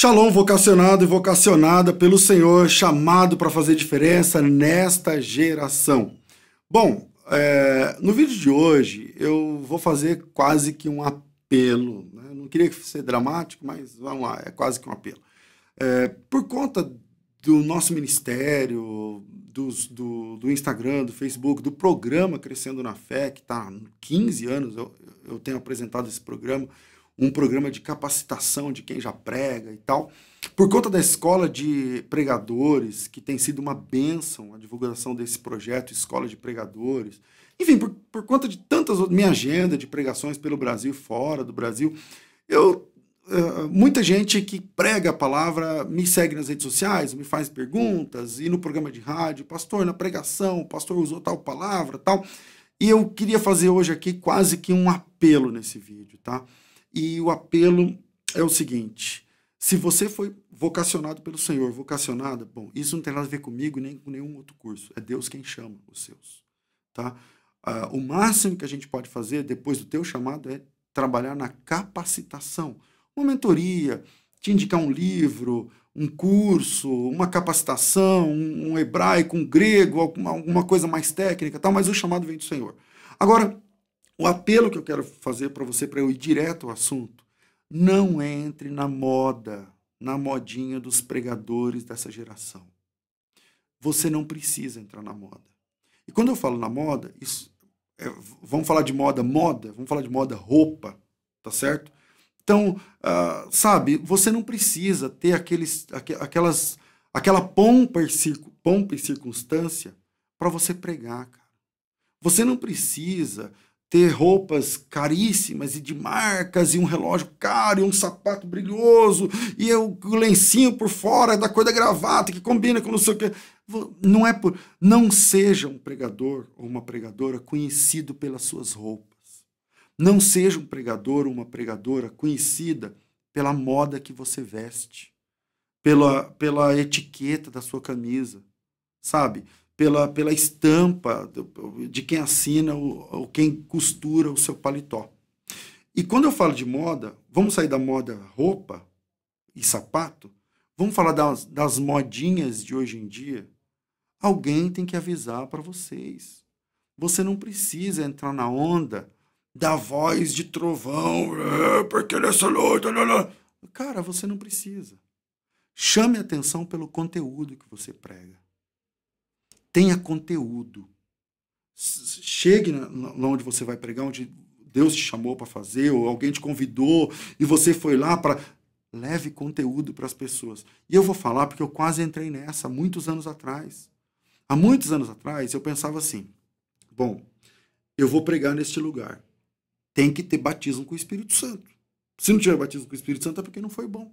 Shalom, vocacionado e vocacionada pelo Senhor, chamado para fazer diferença nesta geração. Bom, é, no vídeo de hoje eu vou fazer quase que um apelo. Né? Não queria ser dramático, mas vamos lá, é quase que um apelo. É, por conta do nosso ministério, dos, do, do, Instagram, do Facebook, do programa Crescendo na Fé, que está há 15 anos, eu, eu tenho apresentado esse programa um programa de capacitação de quem já prega e tal. Por conta da escola de pregadores, que tem sido uma bênção a divulgação desse projeto, escola de pregadores. Enfim, por, por conta de tantas outras. Minha agenda de pregações pelo Brasil, fora do Brasil. Eu Uh, muita gente que prega a palavra me segue nas redes sociais, me faz perguntas, e no programa de rádio, pastor, na pregação, pastor usou tal palavra, tal. E eu queria fazer hoje aqui quase que um apelo nesse vídeo, tá? E o apelo é o seguinte: se você foi vocacionado pelo Senhor, vocacionada, bom, isso não tem nada a ver comigo nem com nenhum outro curso. É Deus quem chama os seus, tá? Ah, o máximo que a gente pode fazer depois do teu chamado é trabalhar na capacitação, uma mentoria, te indicar um livro, um curso, uma capacitação, um, um hebraico, um grego, alguma, alguma coisa mais técnica, tal. Mas o chamado vem do Senhor. Agora o apelo que eu quero fazer para você, para eu ir direto ao assunto, não entre na moda, na modinha dos pregadores dessa geração. Você não precisa entrar na moda. E quando eu falo na moda, isso, é, vamos falar de moda, moda, vamos falar de moda, roupa, tá certo? Então, uh, sabe, você não precisa ter aqueles, aquelas, aquela pompa e, circu, pompa e circunstância para você pregar, cara. Você não precisa ter roupas caríssimas e de marcas, e um relógio caro, e um sapato brilhoso, e o lencinho por fora da cor da gravata que combina com não sei o quê. Não é por. Não seja um pregador ou uma pregadora conhecido pelas suas roupas. Não seja um pregador ou uma pregadora conhecida pela moda que você veste, pela, pela etiqueta da sua camisa, sabe? pela, pela estampa de quem assina ou quem costura o seu paletó. E quando eu falo de moda, vamos sair da moda roupa e sapato, vamos falar das, das modinhas de hoje em dia. Alguém tem que avisar para vocês. Você não precisa entrar na onda da voz de trovão, ah, porque nessa é luta. Cara, você não precisa. Chame atenção pelo conteúdo que você prega tenha conteúdo. Chegue lá onde você vai pregar, onde Deus te chamou para fazer, ou alguém te convidou e você foi lá para. Leve conteúdo para as pessoas. E eu vou falar porque eu quase entrei nessa muitos anos atrás. Há muitos anos atrás eu pensava assim: bom, eu vou pregar neste lugar. Tem que ter batismo com o Espírito Santo. Se não tiver batismo com o Espírito Santo é porque não foi bom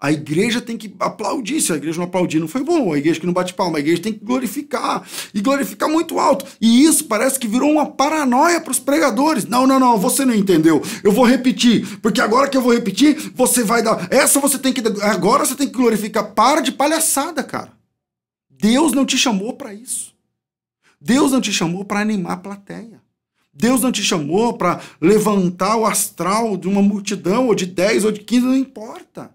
a igreja tem que aplaudir. Se a igreja não aplaudir, não foi bom. A igreja que não bate palma, a igreja tem que glorificar. E glorificar muito alto. E isso parece que virou uma paranoia para os pregadores. Não, não, não, você não entendeu. Eu vou repetir. Porque agora que eu vou repetir, você vai dar. Essa você tem que. Agora você tem que glorificar. Para de palhaçada, cara. Deus não te chamou para isso. Deus não te chamou para animar a plateia. Deus não te chamou para levantar o astral de uma multidão, ou de 10 ou de 15, não importa.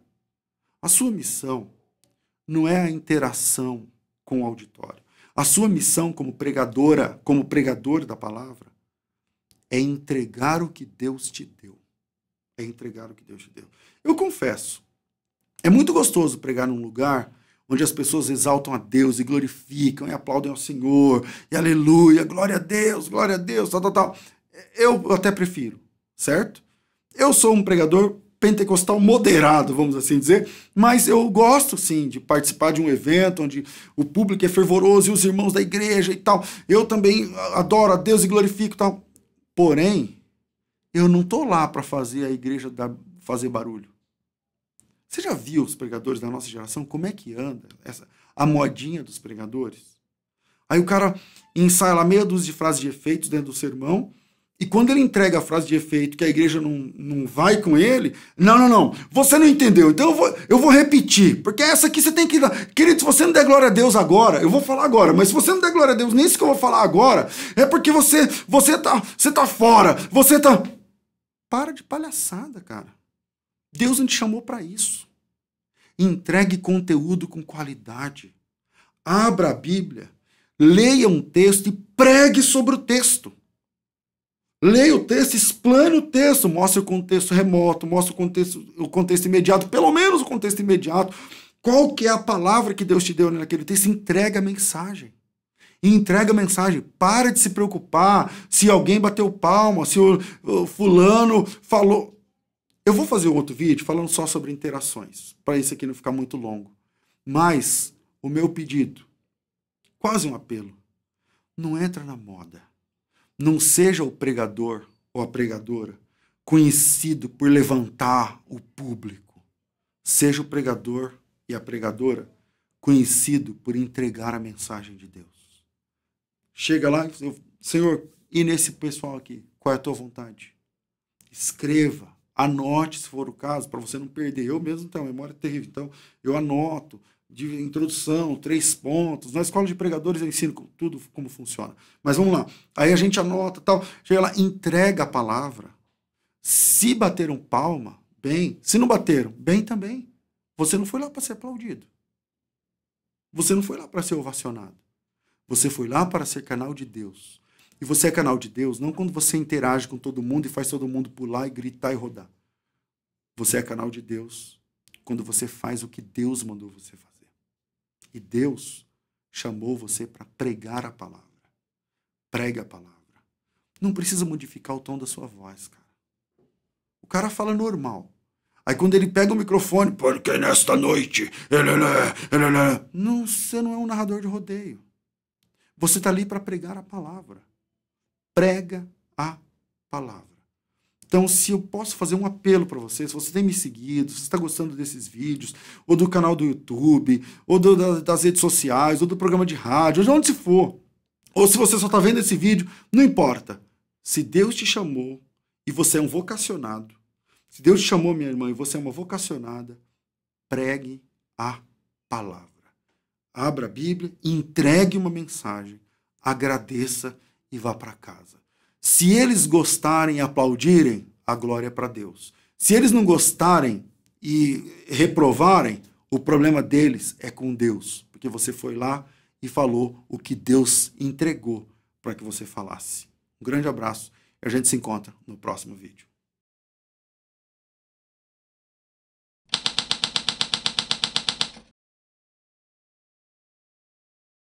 A sua missão não é a interação com o auditório. A sua missão como pregadora, como pregador da palavra, é entregar o que Deus te deu. É entregar o que Deus te deu. Eu confesso, é muito gostoso pregar num lugar onde as pessoas exaltam a Deus e glorificam e aplaudem ao Senhor, e aleluia, glória a Deus, glória a Deus, tal, tal, tal. Eu até prefiro, certo? Eu sou um pregador pentecostal moderado, vamos assim dizer, mas eu gosto sim de participar de um evento onde o público é fervoroso e os irmãos da igreja e tal. Eu também adoro a Deus e glorifico e tal. Porém, eu não tô lá para fazer a igreja fazer barulho. Você já viu os pregadores da nossa geração? Como é que anda essa, a modinha dos pregadores? Aí o cara ensaia lá meia dúzia de frases de efeitos dentro do sermão, e quando ele entrega a frase de efeito que a igreja não, não vai com ele, não, não, não, você não entendeu, então eu vou, eu vou repetir, porque é essa aqui você tem que dar. Querido, se você não der glória a Deus agora, eu vou falar agora, mas se você não der glória a Deus nisso que eu vou falar agora, é porque você, você, tá, você tá fora, você tá. Para de palhaçada, cara. Deus não te chamou para isso. Entregue conteúdo com qualidade. Abra a Bíblia, leia um texto e pregue sobre o texto. Leia o texto, explane o texto, mostre o contexto remoto, mostre o contexto, o contexto imediato, pelo menos o contexto imediato. Qual que é a palavra que Deus te deu naquele texto? Entrega a mensagem. entrega a mensagem. Para de se preocupar se alguém bateu palma, se o, o fulano falou. Eu vou fazer outro vídeo falando só sobre interações, para isso aqui não ficar muito longo. Mas o meu pedido, quase um apelo, não entra na moda. Não seja o pregador ou a pregadora conhecido por levantar o público. Seja o pregador e a pregadora conhecido por entregar a mensagem de Deus. Chega lá e diz, assim, Senhor, e nesse pessoal aqui, qual é a tua vontade? Escreva Anote, se for o caso, para você não perder. Eu mesmo tenho uma memória terrível, então eu anoto de introdução, três pontos. Na escola de pregadores eu ensino tudo como funciona. Mas vamos lá. Aí a gente anota tal. Chega lá, entrega a palavra. Se bateram palma, bem. Se não bateram, bem também. Você não foi lá para ser aplaudido. Você não foi lá para ser ovacionado. Você foi lá para ser canal de Deus. E você é canal de Deus não quando você interage com todo mundo e faz todo mundo pular e gritar e rodar. Você é canal de Deus quando você faz o que Deus mandou você fazer. E Deus chamou você para pregar a palavra. Prega a palavra. Não precisa modificar o tom da sua voz, cara. O cara fala normal. Aí quando ele pega o microfone, porque nesta noite. ele Não, você não é um narrador de rodeio. Você está ali para pregar a palavra prega a palavra. Então, se eu posso fazer um apelo para você, se você tem me seguido, se está gostando desses vídeos, ou do canal do YouTube, ou do, das redes sociais, ou do programa de rádio, ou de onde se for, ou se você só está vendo esse vídeo, não importa. Se Deus te chamou e você é um vocacionado, se Deus te chamou, minha irmã, e você é uma vocacionada, pregue a palavra. Abra a Bíblia, entregue uma mensagem, agradeça e vá para casa. Se eles gostarem e aplaudirem, a glória é para Deus. Se eles não gostarem e reprovarem, o problema deles é com Deus, porque você foi lá e falou o que Deus entregou para que você falasse. Um grande abraço e a gente se encontra no próximo vídeo.